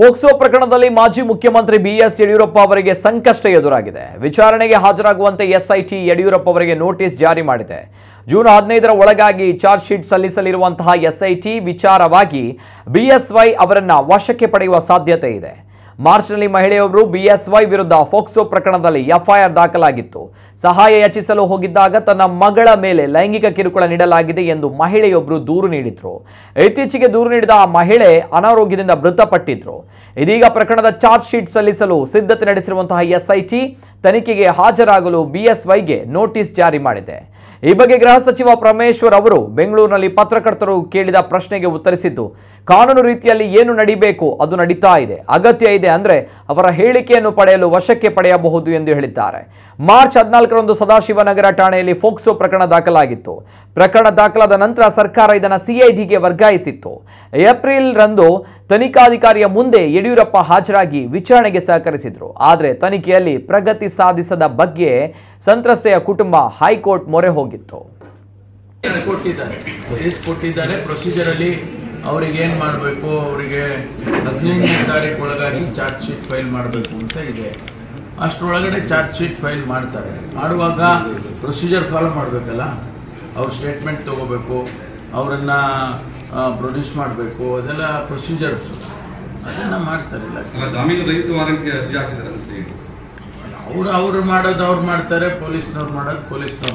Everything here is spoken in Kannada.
ಪೋಕ್ಸೋ ಪ್ರಕರಣದಲ್ಲಿ ಮಾಜಿ ಮುಖ್ಯಮಂತ್ರಿ ಬಿಎಸ್ ಯಡಿಯೂರಪ್ಪ ಅವರಿಗೆ ಸಂಕಷ್ಟ ಎದುರಾಗಿದೆ ವಿಚಾರಣೆಗೆ ಹಾಜರಾಗುವಂತೆ ಎಸ್ಐಟಿ ಯಡಿಯೂರಪ್ಪ ಅವರಿಗೆ ನೋಟಿಸ್ ಜಾರಿ ಮಾಡಿದೆ ಜೂನ್ ಹದಿನೈದರ ಒಳಗಾಗಿ ಚಾರ್ಜ್ ಶೀಟ್ ಸಲ್ಲಿಸಲಿರುವಂತಹ ಎಸ್ಐಟಿ ವಿಚಾರವಾಗಿ ಬಿಎಸ್ವೈ ಅವರನ್ನ ವಶಕ್ಕೆ ಪಡೆಯುವ ಸಾಧ್ಯತೆ ಇದೆ ಮಾರ್ಚ್ನಲ್ಲಿ ಮಹಿಳೆಯೊಬ್ಬರು ಬಿಎಸ್ವೈ ವಿರುದ್ಧ ಫೋಕ್ಸೋ ಪ್ರಕರಣದಲ್ಲಿ ಎಫ್ಐಆರ್ ದಾಖಲಾಗಿತ್ತು ಸಹಾಯ ಯಾಚಿಸಲು ಹೋಗಿದ್ದಾಗ ತನ್ನ ಮಗಳ ಮೇಲೆ ಲೈಂಗಿಕ ಕಿರುಕುಳ ನೀಡಲಾಗಿದೆ ಎಂದು ಮಹಿಳೆಯೊಬ್ಬರು ದೂರು ನೀಡಿದ್ರು ಇತ್ತೀಚೆಗೆ ದೂರು ನೀಡಿದ ಆ ಮಹಿಳೆ ಅನಾರೋಗ್ಯದಿಂದ ಮೃತಪಟ್ಟಿದ್ರು ಇದೀಗ ಪ್ರಕರಣದ ಚಾರ್ಜ್ ಶೀಟ್ ಸಲ್ಲಿಸಲು ಸಿದ್ಧತೆ ನಡೆಸಿರುವಂತಹ ಎಸ್ಐಟಿ ತನಿಖೆಗೆ ಹಾಜರಾಗಲು ಬಿಎಸ್ವೈಗೆ ನೋಟಿಸ್ ಜಾರಿ ಮಾಡಿದೆ ಈ ಬಗ್ಗೆ ಗೃಹ ಸಚಿವ ಪರಮೇಶ್ವರ್ ಅವರು ಬೆಂಗಳೂರಿನಲ್ಲಿ ಪತ್ರಕರ್ತರು ಕೇಳಿದ ಪ್ರಶ್ನೆಗೆ ಉತ್ತರಿಸಿದ್ದು ಕಾನೂನು ರೀತಿಯಲ್ಲಿ ಏನು ನಡಿಬೇಕು? ಅದು ನಡೀತಾ ಇದೆ ಅಗತ್ಯ ಇದೆ ಅಂದ್ರೆ ಅವರ ಹೇಳಿಕೆಯನ್ನು ಪಡೆಯಲು ವಶಕ್ಕೆ ಪಡೆಯಬಹುದು ಎಂದು ಹೇಳಿದ್ದಾರೆ ಮಾರ್ಚ್ ಹದಿನಾಲ್ಕರಂದು ಸದಾಶಿವನಗರ ಠಾಣೆಯಲ್ಲಿ ಫೋಕ್ಸೋ ಪ್ರಕರಣ ದಾಖಲಾಗಿತ್ತು ಪ್ರಕರಣ ದಾಖಲಾದ ನಂತರ ಸರ್ಕಾರ ಇದನ್ನು ಸಿಐಡಿಗೆ ವರ್ಗಾಯಿಸಿತ್ತು ಏಪ್ರಿಲ್ ರಂದು ತನಿಖಾಧಿಕಾರಿಯ ಮುಂದೆ ಯಡಿಯೂರಪ್ಪ ಹಾಜರಾಗಿ ವಿಚಾರಣೆಗೆ ಸಹಕರಿಸಿದರು ಆದರೆ ತನಿಖೆಯಲ್ಲಿ ಪ್ರಗತಿ ಸಾಧಿಸದ ಬಗ್ಗೆ ಸಂತ್ರಸ್ತೆಯ ಕುಟುಂಬ ಹೈಕೋರ್ಟ್ ಮೊರೆ ಹೋಗಿತ್ತು ಕೊಟ್ಟಿದ್ದಾರೆ ಕೊಟ್ಟಿದ್ದಾರೆ ಅಲ್ಲಿ ಏನ್ ಮಾಡಬೇಕು ಅವರಿಗೆ ಹದಿನೈದನೇ ತಾರೀಕು ಒಳಗಾಗಿ ಚಾರ್ಜ್ ಶೀಟ್ ಫೈಲ್ ಮಾಡಬೇಕು ಅಂತ ಇದೆ ಅಷ್ಟರೊಳಗಡೆ ಚಾರ್ಜ್ ಶೀಟ್ ಫೈಲ್ ಮಾಡ್ತಾರೆ ಮಾಡುವಾಗ ಪ್ರೊಸೀಜರ್ ಫಾಲೋ ಮಾಡಬೇಕಲ್ಲ ಅವ್ರ ಸ್ಟೇಟ್ಮೆಂಟ್ ತಗೋಬೇಕು ಅವರನ್ನು ಪ್ರೊಡ್ಯೂಸ್ ಮಾಡಬೇಕು ಅದೆಲ್ಲ ಪ್ರೊಸೀಜರ್ ಅದೆಲ್ಲ ಮಾಡ್ತಾರೆ ಅವ್ರು ಅವ್ರು ಮಾಡೋದು ಅವ್ರು ಮಾಡ್ತಾರೆ ಪೊಲೀಸ್ನವ್ರು ಮಾಡೋದು ಪೊಲೀಸ್ನವ್ರು